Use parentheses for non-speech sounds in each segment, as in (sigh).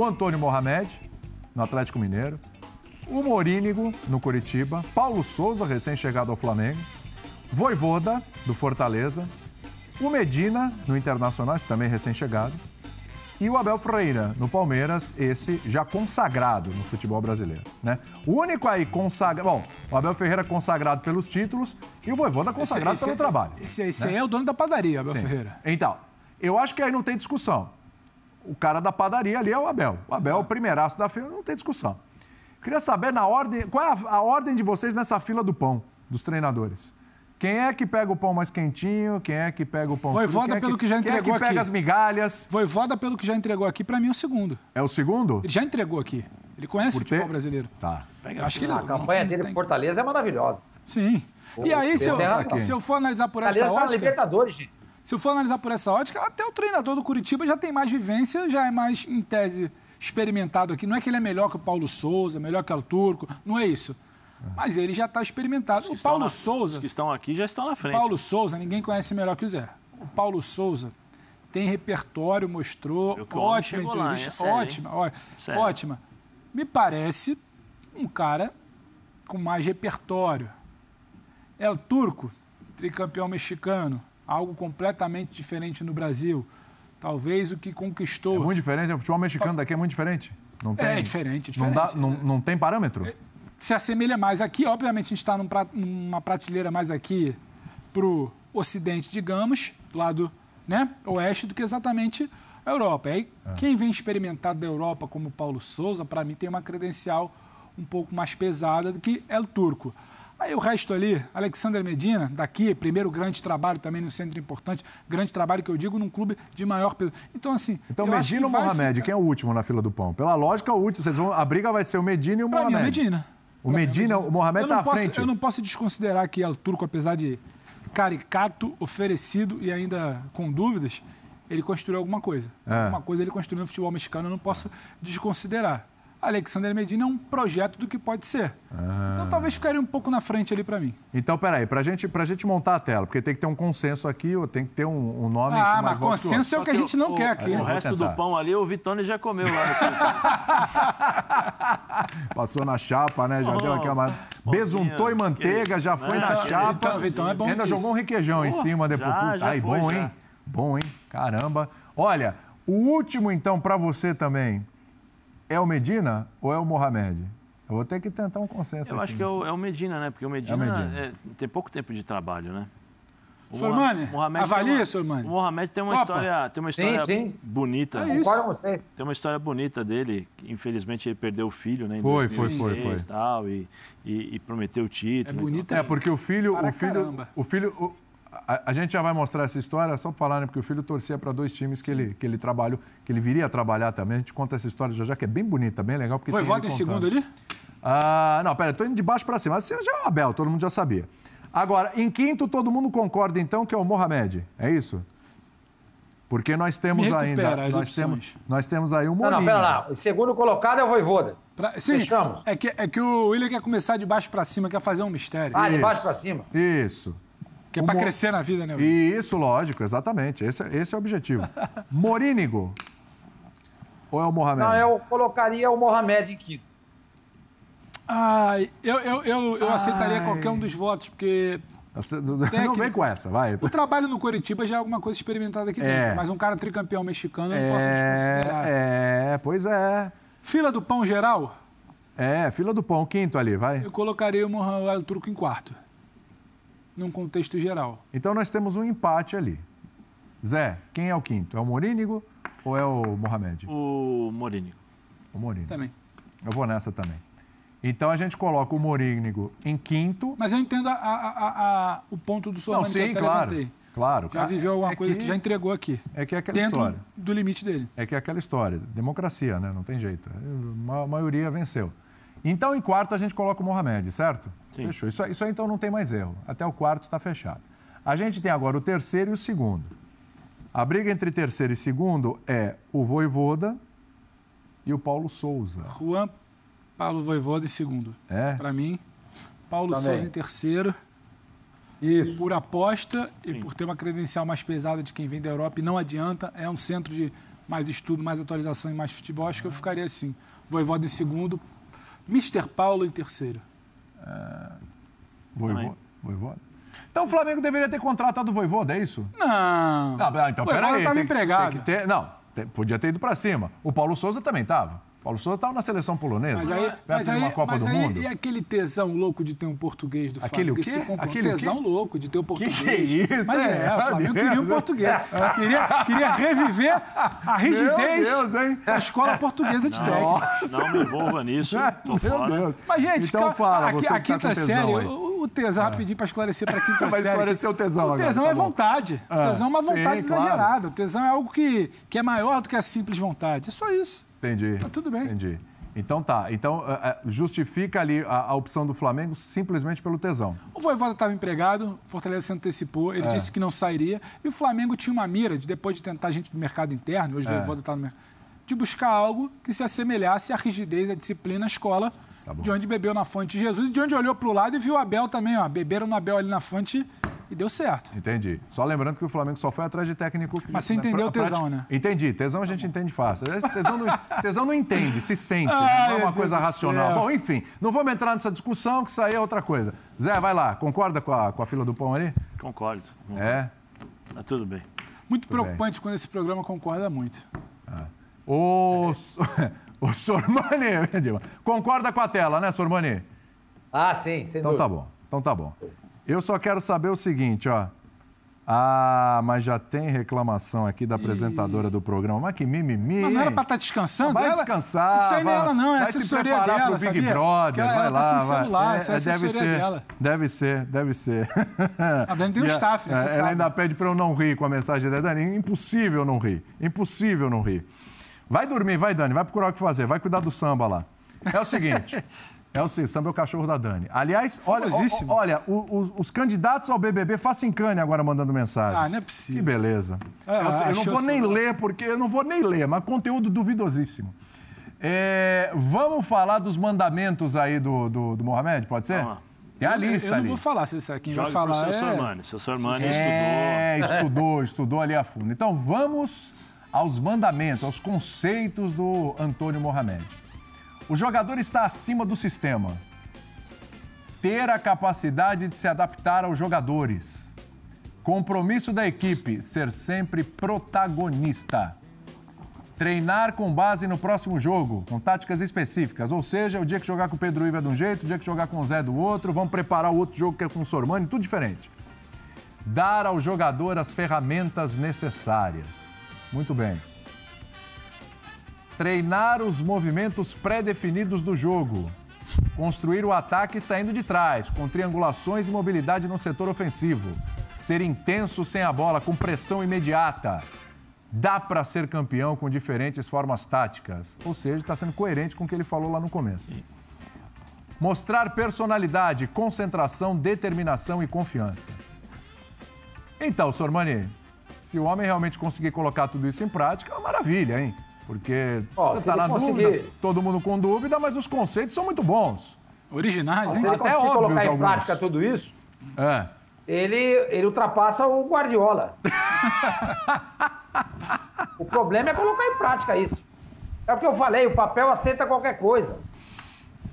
o Antônio Mohamed, no Atlético Mineiro, o Morínigo, no Curitiba, Paulo Souza, recém-chegado ao Flamengo, Voivoda, do Fortaleza, o Medina, no Internacional, esse também recém-chegado, e o Abel Ferreira no Palmeiras, esse já consagrado no futebol brasileiro. Né? O único aí consagrado. Bom, o Abel Ferreira consagrado pelos títulos e o Voivoda consagrado esse, esse, pelo trabalho. Esse, esse né? aí é o dono da padaria, Abel Sim. Ferreira. Então, eu acho que aí não tem discussão o cara da padaria ali é o Abel. O Abel é o primeiraço da fila, não tem discussão. Queria saber na ordem, qual é a, a ordem de vocês nessa fila do pão, dos treinadores? Quem é que pega o pão mais quentinho? Quem é que pega o pão Foi voda é pelo que, que, já entregou quem é que aqui. as migalhas? Foi voda pelo que já entregou aqui, para mim é o segundo. É o segundo? Ele já entregou aqui. Ele conhece Por o futebol brasileiro. Tá. Pega Acho que não a campanha não, dele tem... Fortaleza é maravilhosa. Sim. e aí, se eu, se eu, for analisar por essa tá ótica... Tá Libertadores, gente. Se eu for analisar por essa ótica, até o treinador do Curitiba já tem mais vivência, já é mais, em tese, experimentado aqui. Não é que ele é melhor que o Paulo Souza, melhor que o Turco, não é isso. Mas ele já está experimentado. O Paulo na, Souza. Os que estão aqui já estão na frente. O Paulo Souza, ninguém conhece melhor que o Zé. O Paulo Souza tem repertório, mostrou. Ótima entrevista. Lá, é ótima, sério, ótima. Sério. ótima. Me parece um cara com mais repertório. É o turco, tricampeão mexicano algo completamente diferente no Brasil. Talvez o que conquistou. É muito diferente, né? o futebol mexicano daqui é muito diferente. Não é, tem, é diferente, é diferente. Não, dá, não, né? não tem parâmetro? É, se assemelha mais. Aqui, obviamente, a gente está num pra, numa prateleira mais aqui para o ocidente, digamos, do lado né, oeste, do que exatamente a Europa. Aí, é. quem vem experimentado da Europa, como Paulo Souza, para mim tem uma credencial um pouco mais pesada do que é o Turco. Aí o resto ali, alexander Medina, daqui, primeiro grande trabalho também no centro importante, grande trabalho que eu digo num clube de maior peso. Então, assim. Então, Medina ou Mohamed, quem é o último na fila do pão? Pela lógica, o último. Vocês vão, a briga vai ser o Medina e o pra é Mohamed. Mim, Medina. O é Medina, o Mohamed está à posso, frente. Eu não posso desconsiderar que é o Turco, apesar de caricato, oferecido e ainda com dúvidas, ele construiu alguma coisa. É. Alguma coisa ele construiu no futebol mexicano, eu não posso desconsiderar. Alexander Medina é um projeto do que pode ser. Ah. Então talvez ficaria um pouco na frente ali para mim. Então, peraí, para gente, a gente montar a tela, porque tem que ter um consenso aqui, tem que ter um, um nome. Ah, mas consenso é o que a gente não o, quer aqui. O resto do pão ali, o Vitone já comeu lá. (laughs) Passou na chapa, né? Já oh, deu aquela. Besuntou e manteiga, que... já foi né, na chapa. Vitão, é bom Ainda jogou um requeijão oh, em cima depois. Já, já foi, bom, já. hein? Bom, hein? Caramba. Olha, o último então para você também. É o Medina ou é o Mohamed? Eu vou ter que tentar um consenso. Eu aqui. acho que é o, é o, Medina, né? Porque o Medina, é o Medina. É, tem pouco tempo de trabalho, né? O Sormani, Mohamed avalia, Sormani. O Mohamed tem uma história, tem uma história sim, sim. bonita. É isso. Tem uma história bonita dele. Infelizmente, ele perdeu o filho, né? Em foi, 2006, foi, foi, foi. Tal, e, e, e prometeu o título. É bonita. É, porque o filho, o filho, caramba. o filho, o, a, a, gente já vai mostrar essa história, só para falar, né? Porque o filho torcia para dois times que ele, que ele trabalhou, que ele viria a trabalhar também. A gente conta essa história já já, que é bem bonita, bem legal. Porque Foi voto em segundo ali? Ah, não, pera, tô indo de baixo para cima. Assim já é o Abel, todo mundo já sabia. Agora, em quinto, todo mundo concorda então que é o Mohamed, é isso? Porque nós temos ainda. Nós temos, nós temos aí o Mourinho. Não, não, pera lá. O segundo colocado é o Voivoda. Pra, sim, Fechamos. É que, é que o William quer começar de baixo para cima, quer fazer um mistério. Ah, de baixo para cima. Isso. Que é para crescer na vida, né? E isso, lógico, exatamente. Esse, esse é o objetivo. (laughs) Morínigo. Ou é o Mohamed? Não, eu colocaria o Mohamed em quinto. Ai, eu, eu, eu, eu Ai. aceitaria qualquer um dos votos, porque. (laughs) não vem com essa, vai. O trabalho no Curitiba já é alguma coisa experimentada aqui é. dentro, mas um cara tricampeão mexicano eu não é, posso desconsiderar. É, pois é. Fila do pão geral? É, fila do pão, quinto ali, vai. Eu colocaria o Mohamed Truco em quarto num contexto geral. Então nós temos um empate ali. Zé, quem é o quinto? É o Morínigo ou é o Mohamed? O Morínigo. O Morínigo. Também. Eu vou nessa também. Então a gente coloca o Morínigo em quinto. Mas eu entendo a, a, a, o ponto do Solano Não, sim, que eu claro. Levantei. Claro. Já viveu alguma é coisa que, que, já entregou aqui. É que é aquela dentro história. do limite dele. É que é aquela história. Democracia, né? Não tem jeito. A maioria venceu. Então, em quarto, a gente coloca o Mohamed, certo? Sim. Fechou. Isso, isso aí, então, não tem mais erro. Até o quarto está fechado. A gente tem agora o terceiro e o segundo. A briga entre terceiro e segundo é o Voivoda e o Paulo Souza. Juan Paulo Voivoda em segundo. É? Para mim. Paulo Também. Souza em terceiro. Isso. Por aposta Sim. e por ter uma credencial mais pesada de quem vem da Europa e não adianta, é um centro de mais estudo, mais atualização e mais futebol. Acho que eu ficaria assim. Voivoda em segundo, Mr. Paulo em terceiro. É... Voivoda. Então o Flamengo deveria ter contratado o Voivoda, é isso? Não. não ah, então, o Voivoda estava empregado. Tem ter... não, podia ter ido para cima. O Paulo Souza também estava. Paulo Souza estava na seleção polonesa, mas aí, perto mas aí, de uma Copa mas do aí, Mundo. E aquele tesão louco de ter um português do aquele Flamengo? Aquele o quê? Aquele tesão quê? louco de ter um português. Que, que é isso? Mas é, é o Flamengo Deus. queria um português. Eu queria, queria reviver a rigidez Deus, da escola portuguesa de não, Não me envolva nisso, tô Meu fora. Deus. Mas, gente, então, fala, a, a tá quinta tá série, o, o tesão, é. rapidinho para esclarecer para a quinta (laughs) série. Vai esclarecer o tesão O tesão agora, é tá vontade. O é. tesão é uma vontade exagerada. O tesão é algo que é maior do que a simples vontade. É só isso. Entendi. Tá tudo bem. Entendi. Então tá. Então é, é, justifica ali a, a, opção do Flamengo simplesmente pelo tesão. O Voivoda estava empregado, Fortaleza se antecipou, ele é. disse que não sairia. E o Flamengo tinha uma mira de depois de tentar gente do mercado interno, hoje é. o Voivoda está no mercado, de buscar algo que se assemelhasse à rigidez, à disciplina, à escola, tá de onde bebeu na fonte de Jesus de onde olhou para o lado e viu Abel também. Ó, beberam no Abel ali na fonte e deu certo. Entendi. Só lembrando que o Flamengo só foi atrás de técnico. Mas você entendeu o tesão, né? Entendi. Tesão a gente entende fácil. Tesão não, (laughs) tesão não entende, se sente. Né? Ai, não é uma coisa Deus racional. Bom, enfim, não vamos entrar nessa discussão, que isso aí é outra coisa. Zé, vai lá. Concorda com a, com a fila do pão ali? Concordo. É? Tá tudo bem. Muito tudo preocupante bem. quando esse programa concorda muito. Ah. O, é. o Sormani, (laughs) concorda com a tela, né, Sormani? Ah, sim, sem Então tá dúvida. tá bom. Então tá bom. Eu só quero saber o seguinte, ó. Ah, mas já tem reclamação aqui da apresentadora do programa. Mas que mimimi. Mas não era pra estar tá descansando? vai ela... descansar. Isso aí não é ela, não. É vai se preparar dela, pro Big sabia? Brother. Ela, vai ela tá lá, tá sem vai. celular. É, isso é, é deve ser, dela. Deve ser, deve ser. Ah, a Dani tem um staff, né? É, ela sabe. ainda pede pra eu não rir com a mensagem da Dani. Impossível não rir. Impossível não rir. Vai dormir, vai, Dani. Vai procurar o que fazer. Vai cuidar do samba lá. É o seguinte. (laughs) É o Samba é o cachorro da Dani. Aliás, olha, o, olha o, o, os candidatos ao BBB Facincane agora mandando mensagem. Ah, não é possível. Que beleza. É, eu, eu não vou nem ler, porque eu não vou nem ler, mas conteúdo duvidosíssimo. É, vamos falar dos mandamentos aí do, do, do Mohamed, pode ser? Vamos. Tem a lista eu ali. Eu não vou falar, se isso quem Jogue vai falar. seu é... Sormani. Seu Sormani é, estudou. estudou, estudou ali a fundo. Então vamos aos mandamentos, aos conceitos do Antônio Mohamed. O jogador está acima do sistema. Ter a capacidade de se adaptar aos jogadores. Compromisso da equipe, ser sempre protagonista. Treinar com base no próximo jogo, com táticas específicas. Ou seja, o dia que jogar com o Pedro Iva é de um jeito, o dia que jogar com o Zé é do outro, vamos preparar o outro jogo que é com o Sormani, tudo diferente. Dar ao jogador as ferramentas necessárias. Muito bem. Treinar os movimentos pré-definidos do jogo. Construir o ataque saindo de trás, com triangulações e mobilidade no setor ofensivo. Ser intenso sem a bola, com pressão imediata. Dá para ser campeão com diferentes formas táticas. Ou seja, está sendo coerente com o que ele falou lá no começo. Mostrar personalidade, concentração, determinação e confiança. Então, Sormani, se o homem realmente conseguir colocar tudo isso em prática, é uma maravilha, hein? Porque Ó, você está na conseguir... dúvida, todo mundo com dúvida, mas os conceitos são muito bons. Originais, hein? Se ele Até óbvio colocar em alguns. prática tudo isso, é. ele, ele ultrapassa o Guardiola. (laughs) o problema é colocar em prática isso. É o que eu falei, o papel aceita qualquer coisa.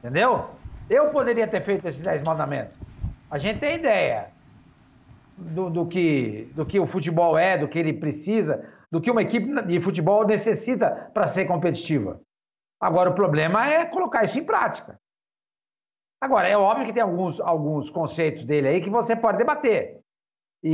Entendeu? Eu poderia ter feito esses 10 mandamentos. A gente tem ideia do, do, que, do que o futebol é, do que ele precisa, do que uma equipe de futebol necessita para ser competitiva. Agora, o problema é colocar isso em prática. Agora, é óbvio que tem alguns, alguns conceitos dele aí que você pode debater. E,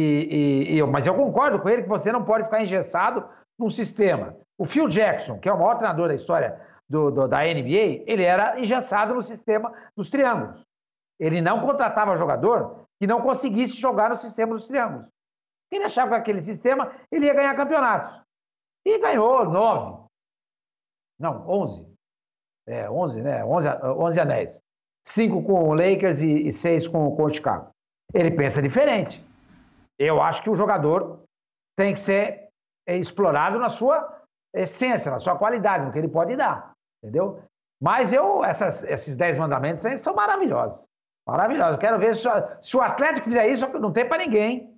e, e eu, mas eu concordo com ele que você não pode ficar engessado num sistema. O Phil Jackson, que é o maior treinador da história do, do, da NBA, ele era engessado no sistema dos triângulos. Ele não contratava jogador que não conseguisse jogar no sistema dos triângulos. Ele achava que aquele sistema ele ia ganhar campeonatos. E ganhou nove. Não, onze. É, onze, né? Onze, onze anéis. Cinco com o Lakers e, e seis com, o o Chicago. Ele pensa diferente. Eu acho que o jogador tem que ser é, explorado na sua essência, na sua qualidade, no que ele pode dar. Entendeu? Mas eu, essas, esses dez mandamentos aí são maravilhosos. Maravilhosos. Quero ver se, se o Atlético fizer isso, não tem para ninguém.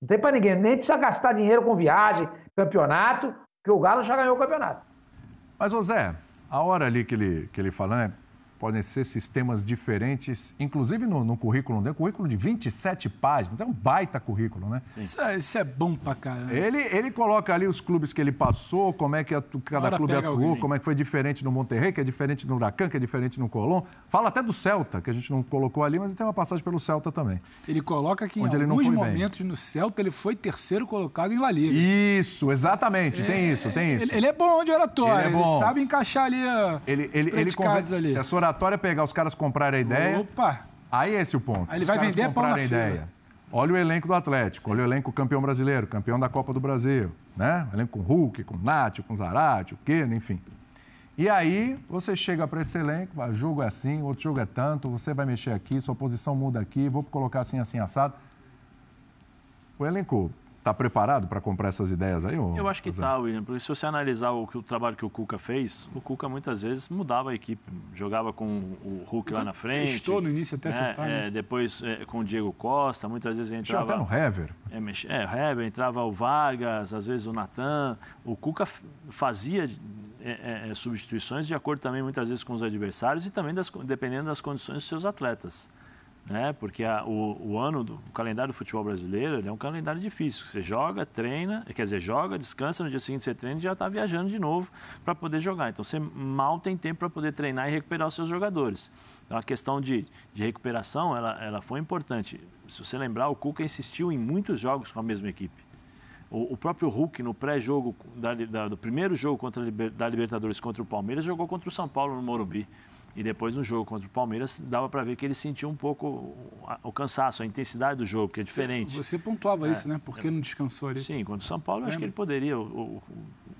Não tem para ninguém. Nem precisa gastar dinheiro com viagem, campeonato, porque o Galo já ganhou o campeonato. Mas, ô Zé, a hora ali que ele, que ele fala, né? podem ser sistemas diferentes, inclusive no, no currículo, um né? currículo de 27 páginas, é um baita currículo, né? Isso é, isso é, bom pra caramba. Ele, ele coloca ali os clubes que ele passou, como é que a, cada Ora, clube atuou, alguém. como é que foi diferente no Monterrey, que é diferente no Huracan, que é diferente no Colón. Fala até do Celta, que a gente não colocou ali, mas tem uma passagem pelo Celta também. Ele coloca que em ele alguns momentos bem. no Celta ele foi terceiro colocado em La Liga. Isso, exatamente, é, tem isso, tem isso. Ele, ele é bom de é oratória, ele, é ele sabe encaixar ali Ele ele, ele, ele ali. Se a sua mandatório é pegar os caras comprarem a ideia. Opa! Aí é esse o ponto. Aí ele os vai vender a pão ideia. Olha o elenco do Atlético, Sim. olha o elenco campeão brasileiro, campeão da Copa do Brasil, né? elenco com Hulk, com Nath, com Zarate, o Keno, enfim. E aí você chega para esse elenco, vai, jogo é assim, outro jogo é tanto, você vai mexer aqui, sua posição muda aqui, vou colocar assim, assim, assado. O elenco Está preparado para comprar essas ideias aí? Ou... Eu acho que está, William, porque se você analisar o, o, trabalho que o Cuca fez, o Cuca muitas vezes mudava a equipe, jogava com o Hulk lá na frente. Estou no início até né, acertar. É, né? depois é, com o Diego Costa, muitas vezes tá entrava. até no Hever. É, mex... É, Hever, entrava o Vargas, às vezes o Natan. O Cuca fazia é, é, substituições de acordo também muitas vezes com os adversários e também das, dependendo das condições dos seus atletas né? Porque a, o, o, ano do o calendário do futebol brasileiro é um calendário difícil. Você joga, treina, quer dizer, joga, descansa, no dia seguinte você treina e já está viajando de novo para poder jogar. Então você mal tem tempo para poder treinar e recuperar os seus jogadores. Então a questão de, de recuperação ela, ela foi importante. Se você lembrar, o Cuca insistiu em muitos jogos com a mesma equipe. O, próprio Hulk, no pré-jogo do primeiro jogo contra, da Libertadores contra o Palmeiras, jogou contra o São Paulo no Morumbi. E depois no jogo contra o Palmeiras, dava para ver que ele sentiu um pouco o cansaço, a intensidade do jogo, que é diferente. Você pontuava é. isso, né? Por que é. não descansou ali? Sim, contra o São Paulo, eu acho que é. ele poderia, o, o,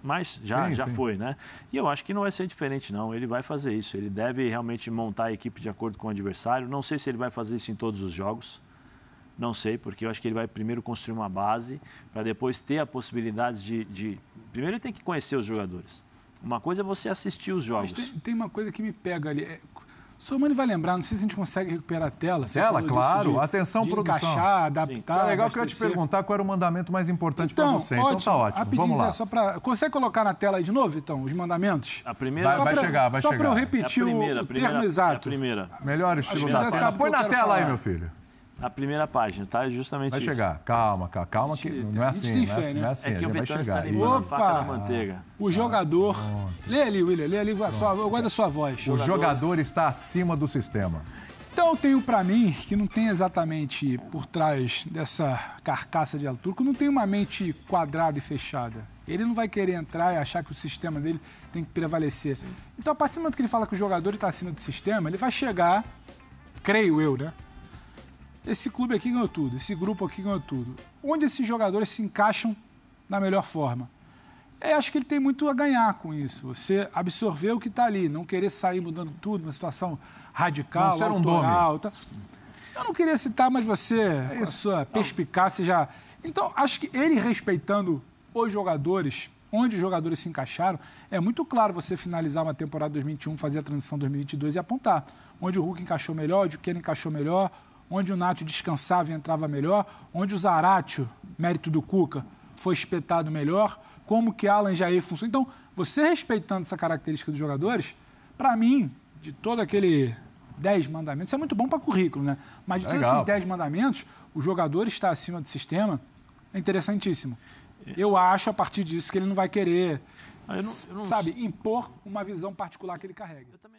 mas já, sim, já sim. foi, né? E eu acho que não vai ser diferente, não. Ele vai fazer isso. Ele deve realmente montar a equipe de acordo com o adversário. Não sei se ele vai fazer isso em todos os jogos. Não sei, porque eu acho que ele vai primeiro construir uma base, para depois ter a possibilidade de, de. Primeiro, ele tem que conhecer os jogadores. Uma coisa é você assistir os jogos. Tem, tem, uma coisa que me pega ali. É, mãe vai lembrar, não sei se a gente consegue recuperar a tela. Você tela, claro. De, Atenção, de produção. encaixar, adaptar. É legal que eu ia te perguntar qual era o mandamento mais importante então, para você. Ótimo. Então tá ótimo. Rapidinho, Vamos lá. Só pra... Consegue colocar na tela aí de novo, então, os mandamentos? A primeira... Vai, vai pra, chegar, vai só chegar. Só para eu repetir é primeira, o, o primeira, termo exato. É a primeira. Melhor estilo Acho da tela. Põe na tela falar. aí, meu filho a primeira página, tá? É justamente vai isso. Vai chegar, calma, calma, calma que não é assim, tem é fé, assim, né? não é assim, é que o vai chegar. Está limando Opa! Faca manteiga. O jogador... Ah, lê ali, William, lê ali, a sua, eu gosto da sua voz. O, jogador... jogador está acima do sistema. Então eu tenho para mim, que não tem exatamente por trás dessa carcaça de altura, que não tem uma mente quadrada e fechada. Ele não vai querer entrar e achar que o sistema dele tem que prevalecer. Sim. Então, a partir do momento que ele fala que o jogador está acima do sistema, ele vai chegar, creio eu, né? esse clube aqui ganhou tudo, esse grupo aqui ganhou tudo. Onde esses jogadores se encaixam da melhor forma? É, acho que ele tem muito a ganhar com isso. Você absorver o que está ali, não querer sair mudando tudo, uma situação radical, não autoral. Um tá... Eu não queria citar, mas você, é a sua perspicácia já. Então, acho que ele respeitando os jogadores, onde os jogadores se encaixaram, é muito claro você finalizar uma temporada 2021, fazer a transição 2022 e apontar onde o Hulk encaixou melhor, onde o Keno encaixou melhor, onde o Nacho descansava e entrava melhor, onde o Zaratio, mérito do Cuca, foi espetado melhor, como que Alan Jair funcionou. Então, você respeitando essa característica dos jogadores, para mim, de todo aquele 10 mandamentos, isso é muito bom para currículo, né? Mas de Legal. todos esses 10 mandamentos, o jogador está acima do sistema, é interessantíssimo. É. Eu acho, a partir disso, que ele não vai querer, ah, eu não, eu não... sabe, impor uma visão particular que ele carrega.